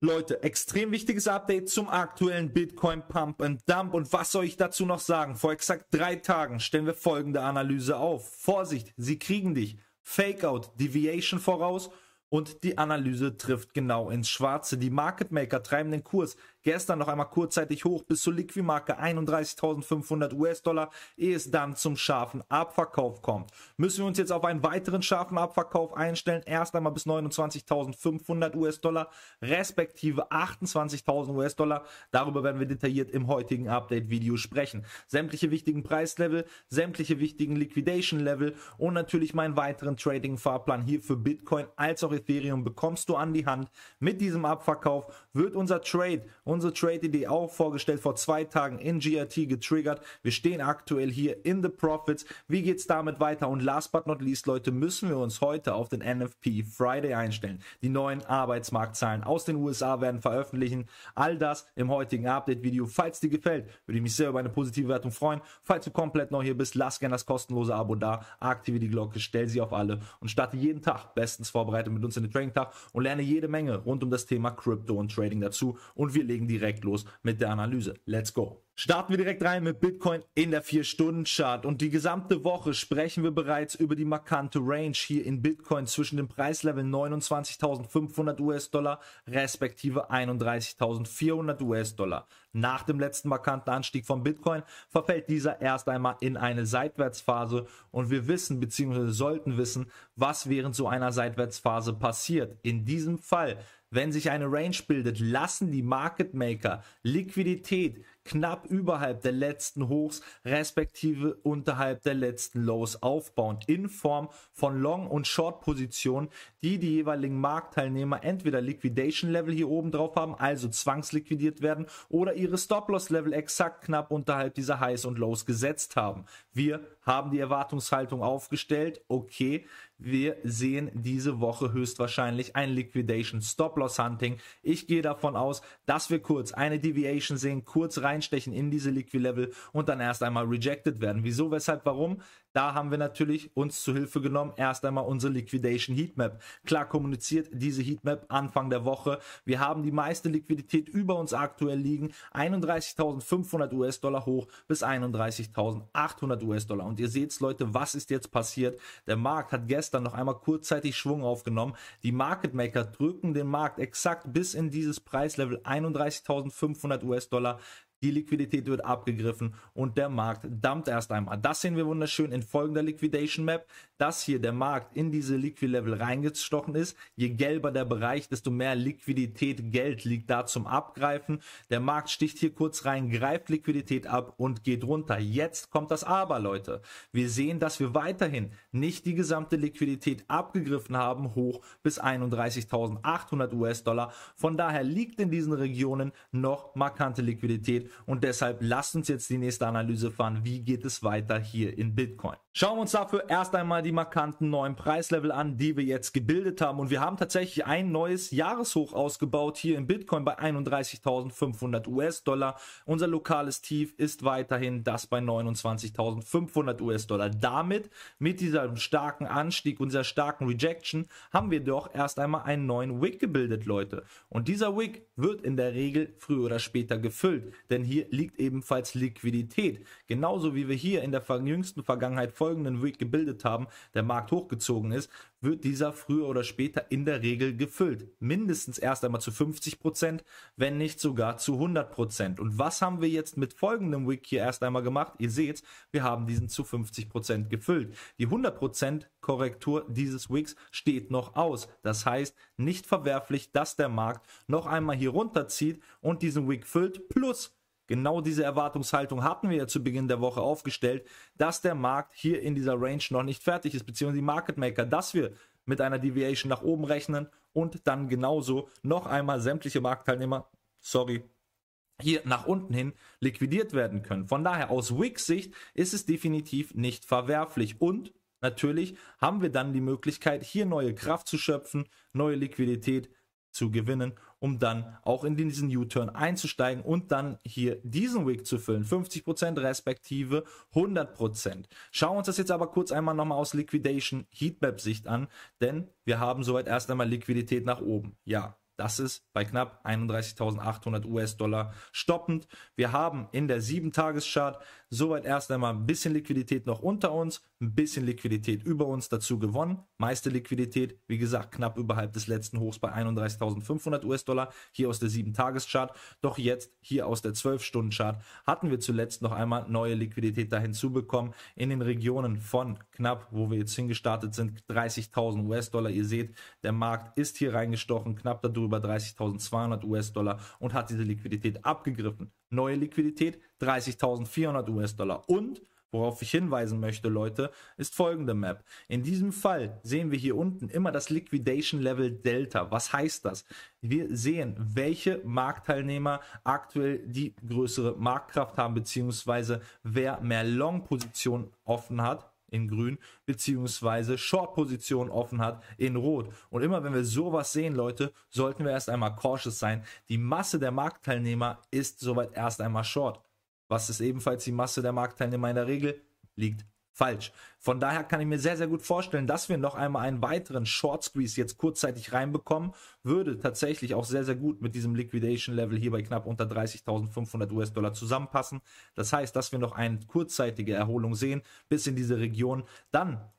Leute, extrem wichtiges Update zum aktuellen Bitcoin Pump and Dump. Und was soll ich dazu noch sagen? Vor exakt drei Tagen stellen wir folgende Analyse auf. Vorsicht, sie kriegen dich. Fakeout, Deviation voraus und die Analyse trifft genau ins Schwarze. Die Market Maker treiben den Kurs Gestern noch einmal kurzzeitig hoch bis zur Liquimarke 31.500 US-Dollar, ehe es dann zum scharfen Abverkauf kommt. Müssen wir uns jetzt auf einen weiteren scharfen Abverkauf einstellen? Erst einmal bis 29.500 US-Dollar, respektive 28.000 US-Dollar. Darüber werden wir detailliert im heutigen Update-Video sprechen. Sämtliche wichtigen Preislevel, sämtliche wichtigen Liquidation-Level und natürlich meinen weiteren Trading-Fahrplan hier für Bitcoin als auch Ethereum bekommst du an die Hand. Mit diesem Abverkauf wird unser Trade Unsere Trade-Idee auch vorgestellt vor zwei Tagen in GRT getriggert. Wir stehen aktuell hier in The Profits. Wie geht es damit weiter? Und last but not least, Leute, müssen wir uns heute auf den NFP Friday einstellen. Die neuen Arbeitsmarktzahlen aus den USA werden veröffentlichen. All das im heutigen Update-Video. Falls dir gefällt, würde ich mich sehr über eine positive Wertung freuen. Falls du komplett neu hier bist, lass gerne das kostenlose Abo da, aktiviere die Glocke, stell sie auf alle und starte jeden Tag bestens vorbereitet mit uns in den Trading-Tag und lerne jede Menge rund um das Thema Crypto und Trading dazu. Und wir legen deswegen direkt los mit der Analyse. Let's go. Starten wir direkt rein mit Bitcoin in der 4-Stunden-Chart. Und die gesamte Woche sprechen wir bereits über die markante Range hier in Bitcoin zwischen dem Preislevel 29.500 US-Dollar respektive 31.400 US-Dollar. Nach dem letzten markanten Anstieg von Bitcoin verfällt dieser erst einmal in eine Seitwärtsphase und wir wissen bzw. sollten wissen, was während so einer Seitwärtsphase passiert. In diesem Fall wenn sich eine Range bildet, lassen die Market Maker Liquidität knapp überhalb der letzten Hochs respektive unterhalb der letzten Lows aufbauen in Form von Long- und Short-Positionen, die die jeweiligen Marktteilnehmer entweder Liquidation Level hier oben drauf haben, also zwangsliquidiert werden, oder ihre Stop-Loss-Level exakt knapp unterhalb dieser Highs und Lows gesetzt haben. Wir haben die Erwartungshaltung aufgestellt, okay, wir sehen diese Woche höchstwahrscheinlich ein Liquidation Stop Loss Hunting. Ich gehe davon aus, dass wir kurz eine Deviation sehen, kurz reinstechen in diese Liquid Level und dann erst einmal rejected werden. Wieso, weshalb, warum? Da haben wir natürlich uns zu Hilfe genommen. Erst einmal unsere Liquidation Heatmap. Klar kommuniziert diese Heatmap Anfang der Woche. Wir haben die meiste Liquidität über uns aktuell liegen. 31.500 US-Dollar hoch bis 31.800 US-Dollar. Und ihr seht es, Leute, was ist jetzt passiert? Der Markt hat gestern noch einmal kurzzeitig Schwung aufgenommen. Die Market Maker drücken den Markt exakt bis in dieses Preislevel 31.500 US-Dollar die Liquidität wird abgegriffen und der Markt dampft erst einmal. Das sehen wir wunderschön in folgender Liquidation Map, dass hier der Markt in diese Liquid Level reingestochen ist. Je gelber der Bereich, desto mehr Liquidität, Geld liegt da zum Abgreifen. Der Markt sticht hier kurz rein, greift Liquidität ab und geht runter. Jetzt kommt das Aber, Leute. Wir sehen, dass wir weiterhin nicht die gesamte Liquidität abgegriffen haben, hoch bis 31.800 US-Dollar. Von daher liegt in diesen Regionen noch markante Liquidität und deshalb lasst uns jetzt die nächste Analyse fahren. Wie geht es weiter hier in Bitcoin? Schauen wir uns dafür erst einmal die markanten neuen Preislevel an, die wir jetzt gebildet haben. Und wir haben tatsächlich ein neues Jahreshoch ausgebaut hier in Bitcoin bei 31.500 US-Dollar. Unser lokales Tief ist weiterhin das bei 29.500 US-Dollar. Damit, mit diesem starken Anstieg und dieser starken Rejection, haben wir doch erst einmal einen neuen Wick gebildet, Leute. Und dieser Wick wird in der Regel früher oder später gefüllt, denn hier liegt ebenfalls Liquidität. Genauso wie wir hier in der jüngsten Vergangenheit vor folgenden Week gebildet haben, der Markt hochgezogen ist, wird dieser früher oder später in der Regel gefüllt. Mindestens erst einmal zu 50 Prozent, wenn nicht sogar zu 100 Prozent. Und was haben wir jetzt mit folgendem Week hier erst einmal gemacht? Ihr seht, wir haben diesen zu 50 Prozent gefüllt. Die 100 Prozent Korrektur dieses Wicks steht noch aus. Das heißt, nicht verwerflich, dass der Markt noch einmal hier runterzieht und diesen Wick füllt plus Genau diese Erwartungshaltung hatten wir ja zu Beginn der Woche aufgestellt, dass der Markt hier in dieser Range noch nicht fertig ist, beziehungsweise die Market Maker, dass wir mit einer Deviation nach oben rechnen und dann genauso noch einmal sämtliche Marktteilnehmer, sorry, hier nach unten hin liquidiert werden können. Von daher aus wix Sicht ist es definitiv nicht verwerflich und natürlich haben wir dann die Möglichkeit, hier neue Kraft zu schöpfen, neue Liquidität zu gewinnen, um dann auch in diesen U-Turn einzusteigen und dann hier diesen Week zu füllen. 50% respektive 100%. Schauen wir uns das jetzt aber kurz einmal nochmal aus Liquidation Heatmap Sicht an, denn wir haben soweit erst einmal Liquidität nach oben. Ja, das ist bei knapp 31.800 US-Dollar stoppend. Wir haben in der 7-Tages-Chart Soweit erst einmal ein bisschen Liquidität noch unter uns, ein bisschen Liquidität über uns dazu gewonnen. Meiste Liquidität, wie gesagt, knapp überhalb des letzten Hochs bei 31.500 US-Dollar, hier aus der 7-Tages-Chart. Doch jetzt, hier aus der 12-Stunden-Chart, hatten wir zuletzt noch einmal neue Liquidität da hinzubekommen in den Regionen von knapp, wo wir jetzt hingestartet sind, 30.000 US-Dollar. Ihr seht, der Markt ist hier reingestochen, knapp darüber 30.200 US-Dollar und hat diese Liquidität abgegriffen neue Liquidität 30.400 US-Dollar. Und Worauf ich hinweisen möchte, Leute, ist folgende Map. In diesem Fall sehen wir hier unten immer das Liquidation Level Delta. Was heißt das? Wir sehen, welche Marktteilnehmer aktuell die größere Marktkraft haben, beziehungsweise wer mehr Long-Positionen offen hat in grün, beziehungsweise Short-Position offen hat in rot. Und immer wenn wir sowas sehen, Leute, sollten wir erst einmal cautious sein. Die Masse der Marktteilnehmer ist soweit erst einmal short. Was ist ebenfalls die Masse der Marktteilnehmer in der Regel? Liegt falsch. Von daher kann ich mir sehr, sehr gut vorstellen, dass wir noch einmal einen weiteren Short Squeeze jetzt kurzzeitig reinbekommen. Würde tatsächlich auch sehr, sehr gut mit diesem Liquidation Level hier bei knapp unter 30.500 US-Dollar zusammenpassen. Das heißt, dass wir noch eine kurzzeitige Erholung sehen bis in diese Region. Dann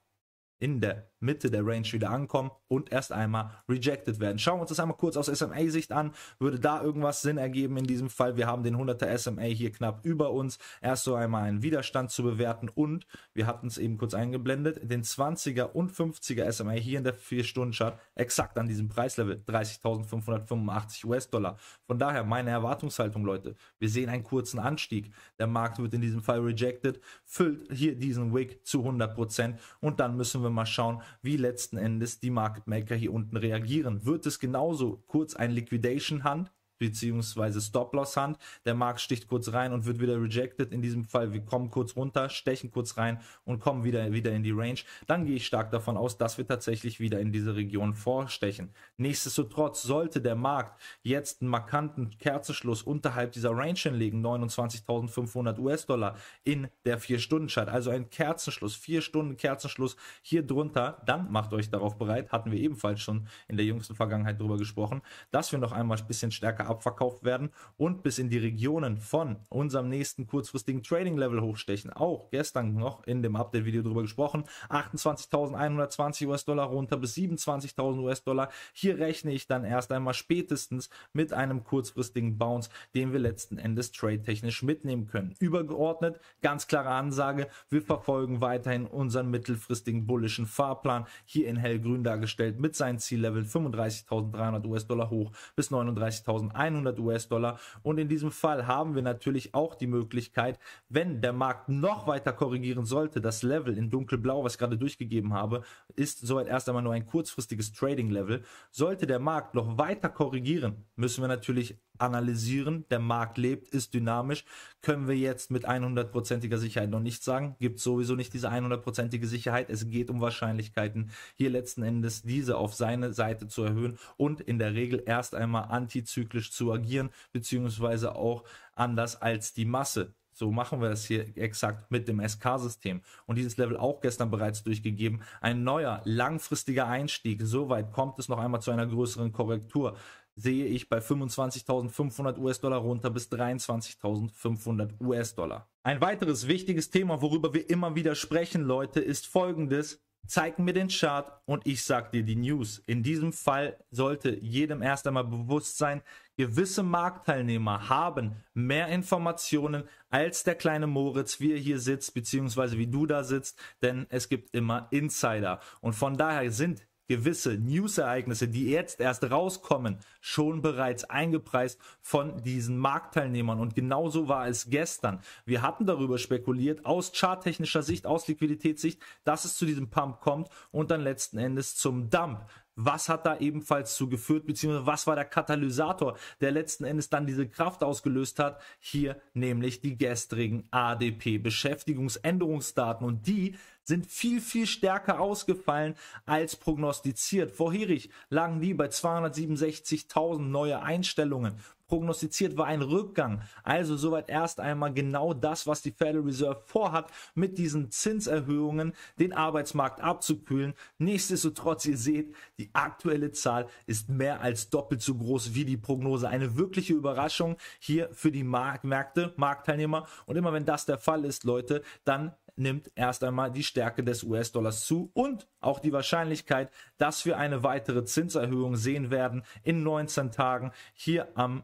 in der Mitte der Range wieder ankommen und erst einmal rejected werden. Schauen wir uns das einmal kurz aus SMA-Sicht an. Würde da irgendwas Sinn ergeben in diesem Fall? Wir haben den 100er SMA hier knapp über uns. Erst so einmal einen Widerstand zu bewerten und wir hatten es eben kurz eingeblendet, den 20er und 50er SMA hier in der 4-Stunden-Chart exakt an diesem Preislevel 30.585 US-Dollar. Von daher meine Erwartungshaltung, Leute. Wir sehen einen kurzen Anstieg. Der Markt wird in diesem Fall rejected, füllt hier diesen Wick zu 100% Prozent und dann müssen wir mal schauen, wie letzten Endes die Market Maker hier unten reagieren. Wird es genauso kurz ein Liquidation Hand beziehungsweise Stop-Loss-Hand. Der Markt sticht kurz rein und wird wieder rejected. In diesem Fall, wir kommen kurz runter, stechen kurz rein und kommen wieder, wieder in die Range. Dann gehe ich stark davon aus, dass wir tatsächlich wieder in diese Region vorstechen. Nichtsdestotrotz sollte der Markt jetzt einen markanten Kerzenschluss unterhalb dieser Range hinlegen, 29.500 US-Dollar in der 4-Stunden-Chart. Also ein Kerzenschluss, 4 Stunden Kerzenschluss hier drunter. Dann macht euch darauf bereit, hatten wir ebenfalls schon in der jüngsten Vergangenheit darüber gesprochen, dass wir noch einmal ein bisschen stärker abverkauft werden und bis in die Regionen von unserem nächsten kurzfristigen Trading Level hochstechen. Auch gestern noch in dem Update-Video darüber gesprochen. 28.120 US-Dollar runter bis 27.000 US-Dollar. Hier rechne ich dann erst einmal spätestens mit einem kurzfristigen Bounce, den wir letzten Endes trade-technisch mitnehmen können. Übergeordnet, ganz klare Ansage, wir verfolgen weiterhin unseren mittelfristigen bullischen Fahrplan, hier in hellgrün dargestellt mit seinen Zielleveln 35.300 US-Dollar hoch bis 39.100 100 US-Dollar. Und in diesem Fall haben wir natürlich auch die Möglichkeit, wenn der Markt noch weiter korrigieren sollte, das Level in dunkelblau, was ich gerade durchgegeben habe, ist soweit erst einmal nur ein kurzfristiges Trading-Level. Sollte der Markt noch weiter korrigieren, müssen wir natürlich analysieren. Der Markt lebt, ist dynamisch. Können wir jetzt mit 100%iger Sicherheit noch nicht sagen. Gibt sowieso nicht diese 100%ige Sicherheit. Es geht um Wahrscheinlichkeiten, hier letzten Endes diese auf seine Seite zu erhöhen und in der Regel erst einmal antizyklisch zu agieren, beziehungsweise auch anders als die Masse. So machen wir das hier exakt mit dem SK-System. Und dieses Level auch gestern bereits durchgegeben. Ein neuer, langfristiger Einstieg. Soweit kommt es noch einmal zu einer größeren Korrektur sehe ich bei 25.500 US-Dollar runter bis 23.500 US-Dollar. Ein weiteres wichtiges Thema, worüber wir immer wieder sprechen, Leute, ist folgendes. Zeig mir den Chart und ich sag dir die News. In diesem Fall sollte jedem erst einmal bewusst sein, gewisse Marktteilnehmer haben mehr Informationen als der kleine Moritz, wie er hier sitzt, beziehungsweise wie du da sitzt, denn es gibt immer Insider. Und von daher sind gewisse News-Ereignisse, die jetzt erst rauskommen, schon bereits eingepreist von diesen Marktteilnehmern. Und genauso war es gestern. Wir hatten darüber spekuliert, aus charttechnischer Sicht, aus Liquiditätssicht, dass es zu diesem Pump kommt und dann letzten Endes zum Dump. Was hat da ebenfalls zu geführt, beziehungsweise was war der Katalysator, der letzten Endes dann diese Kraft ausgelöst hat? Hier nämlich die gestrigen ADP-Beschäftigungsänderungsdaten und die sind viel, viel stärker ausgefallen als prognostiziert. Vorherig lagen die bei 267.000 neue Einstellungen. Prognostiziert war ein Rückgang. Also soweit erst einmal genau das, was die Federal Reserve vorhat, mit diesen Zinserhöhungen den Arbeitsmarkt abzukühlen. Nichtsdestotrotz, ihr seht, die aktuelle Zahl ist mehr als doppelt so groß wie die Prognose. Eine wirkliche Überraschung hier für die Mark Märkte, Marktteilnehmer. Und immer wenn das der Fall ist, Leute, dann nimmt erst einmal die Stärke des US-Dollars zu und auch die Wahrscheinlichkeit, dass wir eine weitere Zinserhöhung sehen werden in 19 Tagen hier am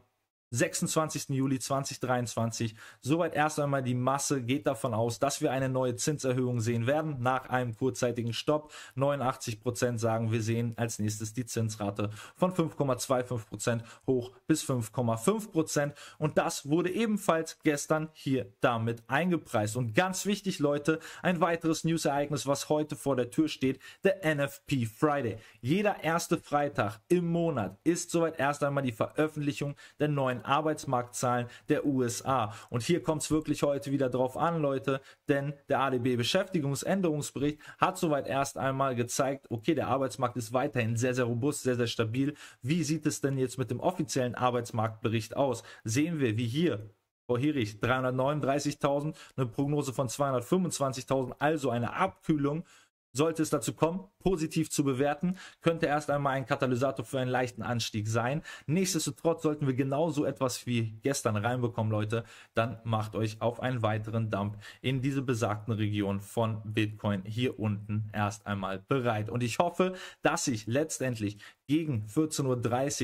26. Juli 2023. Soweit erst einmal die Masse geht davon aus, dass wir eine neue Zinserhöhung sehen werden. Nach einem kurzzeitigen Stopp 89 sagen, wir sehen als nächstes die Zinsrate von 5,25 hoch bis 5,5 Und das wurde ebenfalls gestern hier damit eingepreist. Und ganz wichtig, Leute, ein weiteres News-Ereignis, was heute vor der Tür steht, der NFP Friday. Jeder erste Freitag im Monat ist soweit erst einmal die Veröffentlichung der neuen Arbeitsmarktzahlen der USA. Und hier kommt es wirklich heute wieder drauf an, Leute, denn der ADB Beschäftigungsänderungsbericht hat soweit erst einmal gezeigt, okay, der Arbeitsmarkt ist weiterhin sehr, sehr robust, sehr, sehr stabil. Wie sieht es denn jetzt mit dem offiziellen Arbeitsmarktbericht aus? Sehen wir, wie hier Frau Hirich 339.000, eine Prognose von 225.000, also eine Abkühlung sollte es dazu kommen, positiv zu bewerten, könnte erst einmal ein Katalysator für einen leichten Anstieg sein. Nichtsdestotrotz sollten wir genauso etwas wie gestern reinbekommen, Leute, dann macht euch auf einen weiteren Dump in diese besagten Region von Bitcoin hier unten erst einmal bereit. Und ich hoffe, dass ich letztendlich gegen 14.30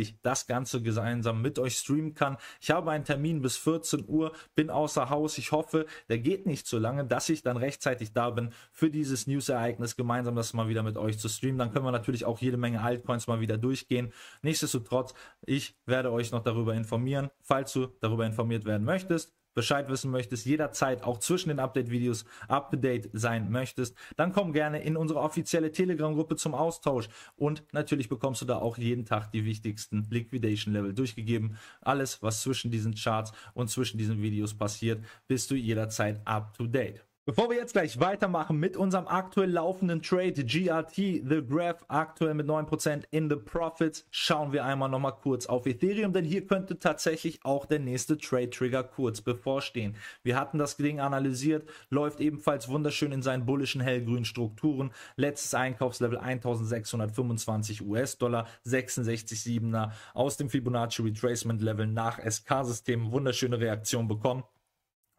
Uhr das Ganze gemeinsam mit euch streamen kann. Ich habe einen Termin bis 14 Uhr, bin außer Haus. Ich hoffe, der geht nicht zu lange, dass ich dann rechtzeitig da bin für dieses News-Ereignis, gemeinsam das mal wieder mit euch zu streamen. Dann können wir natürlich auch jede Menge Altcoins mal wieder durchgehen. Nichtsdestotrotz, ich werde euch noch darüber informieren, falls du darüber informiert werden möchtest. Bescheid wissen möchtest, jederzeit auch zwischen den Update-Videos up-to-date sein möchtest, dann komm gerne in unsere offizielle Telegram-Gruppe zum Austausch und natürlich bekommst du da auch jeden Tag die wichtigsten Liquidation-Level durchgegeben. Alles, was zwischen diesen Charts und zwischen diesen Videos passiert, bist du jederzeit up-to-date. Bevor wir jetzt gleich weitermachen mit unserem aktuell laufenden Trade GRT The Graph aktuell mit 9% in the Profits, schauen wir einmal nochmal kurz auf Ethereum, denn hier könnte tatsächlich auch der nächste Trade Trigger kurz bevorstehen. Wir hatten das Ding analysiert, läuft ebenfalls wunderschön in seinen bullischen hellgrünen Strukturen. Letztes Einkaufslevel 1625 US-Dollar, 66,7er aus dem Fibonacci Retracement Level nach SK-System, wunderschöne Reaktion bekommen.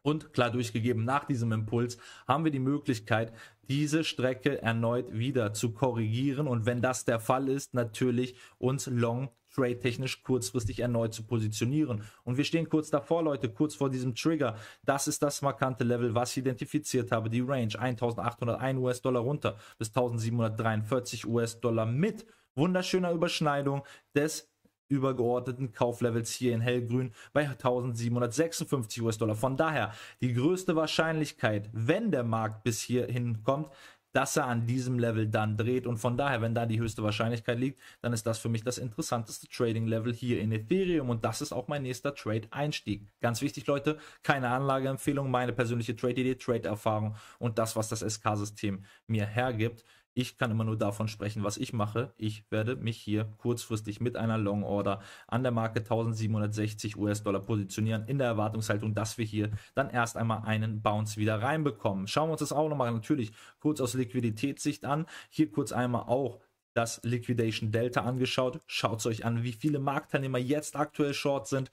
Und klar durchgegeben, nach diesem Impuls haben wir die Möglichkeit, diese Strecke erneut wieder zu korrigieren. Und wenn das der Fall ist, natürlich uns long trade technisch kurzfristig erneut zu positionieren. Und wir stehen kurz davor, Leute, kurz vor diesem Trigger. Das ist das markante Level, was ich identifiziert habe. Die Range 1801 US-Dollar runter bis 1743 US-Dollar mit wunderschöner Überschneidung des übergeordneten Kauflevels hier in hellgrün bei 1756 US-Dollar. Von daher die größte Wahrscheinlichkeit, wenn der Markt bis hierhin kommt, dass er an diesem Level dann dreht. Und von daher, wenn da die höchste Wahrscheinlichkeit liegt, dann ist das für mich das interessanteste Trading-Level hier in Ethereum. Und das ist auch mein nächster Trade-Einstieg. Ganz wichtig, Leute, keine Anlageempfehlung, meine persönliche Trade-Idee, Trade-Erfahrung und das, was das SK-System mir hergibt. Ich kann immer nur davon sprechen, was ich mache. Ich werde mich hier kurzfristig mit einer Long Order an der Marke 1760 US-Dollar positionieren, in der Erwartungshaltung, dass wir hier dann erst einmal einen Bounce wieder reinbekommen. Schauen wir uns das auch nochmal natürlich kurz aus Liquiditätssicht an. Hier kurz einmal auch das Liquidation Delta angeschaut. Schaut es euch an, wie viele Marktteilnehmer jetzt aktuell short sind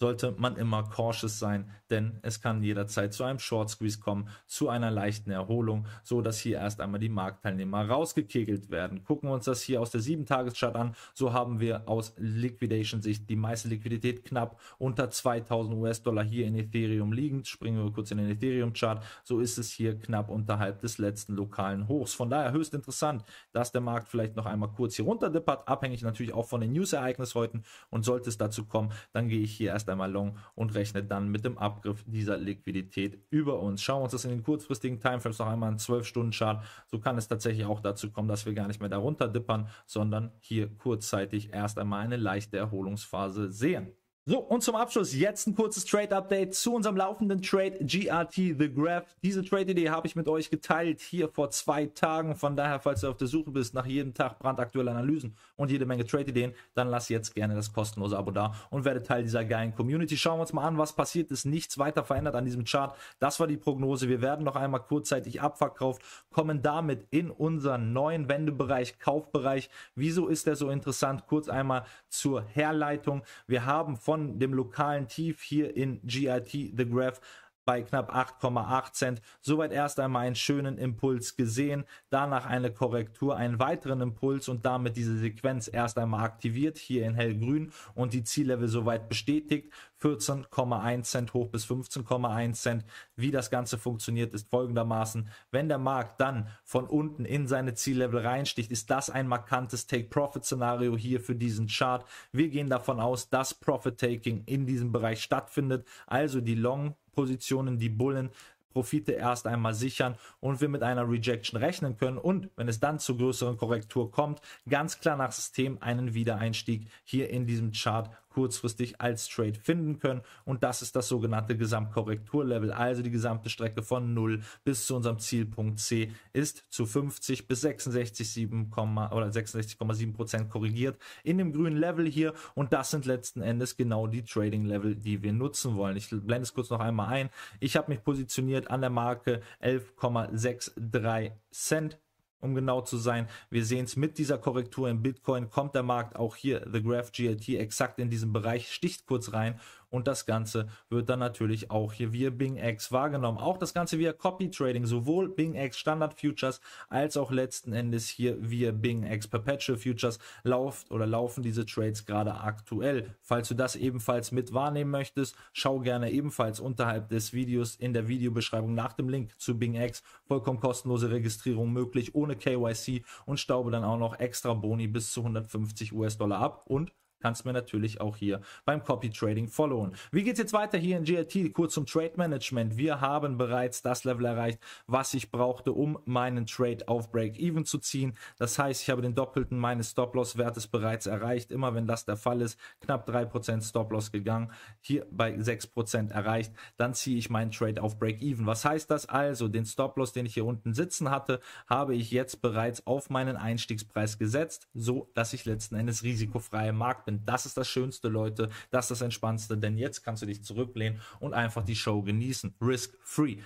sollte man immer cautious sein, denn es kann jederzeit zu einem Short Squeeze kommen, zu einer leichten Erholung, so dass hier erst einmal die Marktteilnehmer rausgekegelt werden. Gucken wir uns das hier aus der 7-Tages-Chart an, so haben wir aus Liquidation-Sicht die meiste Liquidität knapp unter 2000 US-Dollar hier in Ethereum liegend. Springen wir kurz in den Ethereum-Chart, so ist es hier knapp unterhalb des letzten lokalen Hochs. Von daher höchst interessant, dass der Markt vielleicht noch einmal kurz hier runterdippert, abhängig natürlich auch von den News-Ereignissen heute und sollte es dazu kommen, dann gehe ich hier erst einmal Long und rechnet dann mit dem Abgriff dieser Liquidität über uns. Schauen wir uns das in den kurzfristigen Timeframes noch einmal an, 12-Stunden-Chart. So kann es tatsächlich auch dazu kommen, dass wir gar nicht mehr darunter dippern, sondern hier kurzzeitig erst einmal eine leichte Erholungsphase sehen. So, und zum Abschluss jetzt ein kurzes Trade-Update zu unserem laufenden Trade GRT The Graph. Diese Trade-Idee habe ich mit euch geteilt hier vor zwei Tagen. Von daher, falls du auf der Suche bist nach jedem Tag brandaktuelle Analysen und jede Menge Trade-Ideen, dann lass jetzt gerne das kostenlose Abo da und werde Teil dieser geilen Community. Schauen wir uns mal an, was passiert ist. Nichts weiter verändert an diesem Chart. Das war die Prognose. Wir werden noch einmal kurzzeitig abverkauft, kommen damit in unseren neuen Wendebereich, Kaufbereich. Wieso ist der so interessant? Kurz einmal zur Herleitung. Wir haben von von dem lokalen Tief hier in GIT The Graph bei knapp 8,8 Cent. Soweit erst einmal einen schönen Impuls gesehen, danach eine Korrektur, einen weiteren Impuls und damit diese Sequenz erst einmal aktiviert, hier in hellgrün und die Ziellevel soweit bestätigt. 14,1 Cent hoch bis 15,1 Cent. Wie das Ganze funktioniert, ist folgendermaßen. Wenn der Markt dann von unten in seine Ziellevel reinsticht, ist das ein markantes Take-Profit-Szenario hier für diesen Chart. Wir gehen davon aus, dass Profit-Taking in diesem Bereich stattfindet. Also die Long Positionen die Bullen Profite erst einmal sichern und wir mit einer Rejection rechnen können und wenn es dann zu größeren Korrektur kommt, ganz klar nach System einen Wiedereinstieg hier in diesem Chart kurzfristig als Trade finden können. Und das ist das sogenannte Gesamtkorrekturlevel. Also die gesamte Strecke von 0 bis zu unserem Zielpunkt C ist zu 50 bis 66,7 oder 66,7 Prozent korrigiert in dem grünen Level hier. Und das sind letzten Endes genau die Trading Level, die wir nutzen wollen. Ich blende es kurz noch einmal ein. Ich habe mich positioniert an der Marke 11,63 Cent um genau zu sein. Wir sehen es mit dieser Korrektur in Bitcoin, kommt der Markt auch hier, The Graph GLT, exakt in diesem Bereich, sticht kurz rein und das Ganze wird dann natürlich auch hier via Bing X wahrgenommen. Auch das Ganze via Copy Trading, sowohl Bing X Standard Futures als auch letzten Endes hier via Bing X Perpetual Futures lauft oder laufen diese Trades gerade aktuell. Falls du das ebenfalls mit wahrnehmen möchtest, schau gerne ebenfalls unterhalb des Videos in der Videobeschreibung nach dem Link zu Bing X. Vollkommen kostenlose Registrierung möglich, ohne KYC und staube dann auch noch extra Boni bis zu 150 US-Dollar ab und kannst mir natürlich auch hier beim Copy Trading folgen. Wie geht's jetzt weiter hier in GLT? Kurz zum Trade Management. Wir haben bereits das Level erreicht, was ich brauchte, um meinen Trade auf Break Even zu ziehen. Das heißt, ich habe den doppelten meines Stop Loss Wertes bereits erreicht. Immer wenn das der Fall ist, knapp 3% Stop Loss gegangen, hier bei 6% erreicht, dann ziehe ich meinen Trade auf Break Even. Was heißt das also? Den Stop Loss, den ich hier unten sitzen hatte, habe ich jetzt bereits auf meinen Einstiegspreis gesetzt, so dass ich letzten Endes risikofreie Markt bin bin. Das ist das Schönste, Leute. Das ist das Entspannendste, denn jetzt kannst du dich zurücklehnen und einfach die Show genießen. Risk-free.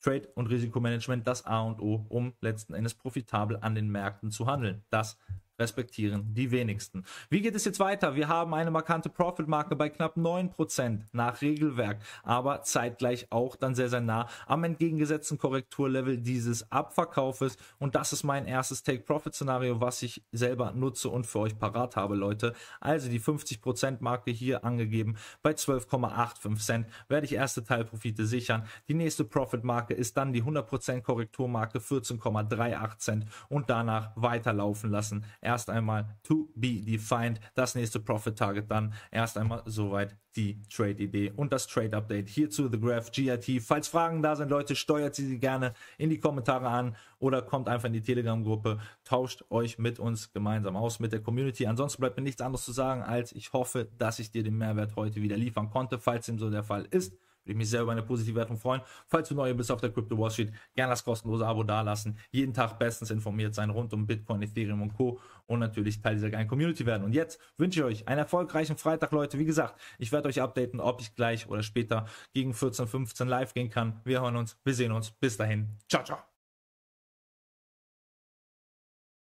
Trade- und Risikomanagement das A und O, um letzten Endes profitabel an den Märkten zu handeln. Das respektieren die wenigsten. Wie geht es jetzt weiter? Wir haben eine markante Profitmarke bei knapp 9% nach Regelwerk, aber zeitgleich auch dann sehr, sehr nah am entgegengesetzten Korrekturlevel dieses Abverkaufes. Und das ist mein erstes Take-Profit-Szenario, was ich selber nutze und für euch parat habe, Leute. Also die 50% Marke hier angegeben bei 12,85 Cent werde ich erste Teilprofite sichern. Die nächste Profit-Marke ist dann die 100% Korrekturmarke 14,38 Cent und danach weiterlaufen lassen erst einmal to be defined, das nächste Profit Target dann erst einmal soweit die Trade-Idee und das Trade-Update hierzu The Graph GIT. Falls Fragen da sind, Leute, steuert sie gerne in die Kommentare an oder kommt einfach in die Telegram-Gruppe, tauscht euch mit uns gemeinsam aus, mit der Community. Ansonsten bleibt mir nichts anderes zu sagen, als ich hoffe, dass ich dir den Mehrwert heute wieder liefern konnte. Falls dem so der Fall ist, würde ich mich sehr über eine positive Wertung freuen. Falls du neu bist auf der Crypto Wall Street, gerne das kostenlose Abo dalassen. Jeden Tag bestens informiert sein rund um Bitcoin, Ethereum und Co. Und natürlich Teil dieser geilen Community werden. Und jetzt wünsche ich euch einen erfolgreichen Freitag, Leute. Wie gesagt, ich werde euch updaten, ob ich gleich oder später gegen 14, 15 live gehen kann. Wir hören uns, wir sehen uns. Bis dahin. Ciao, ciao.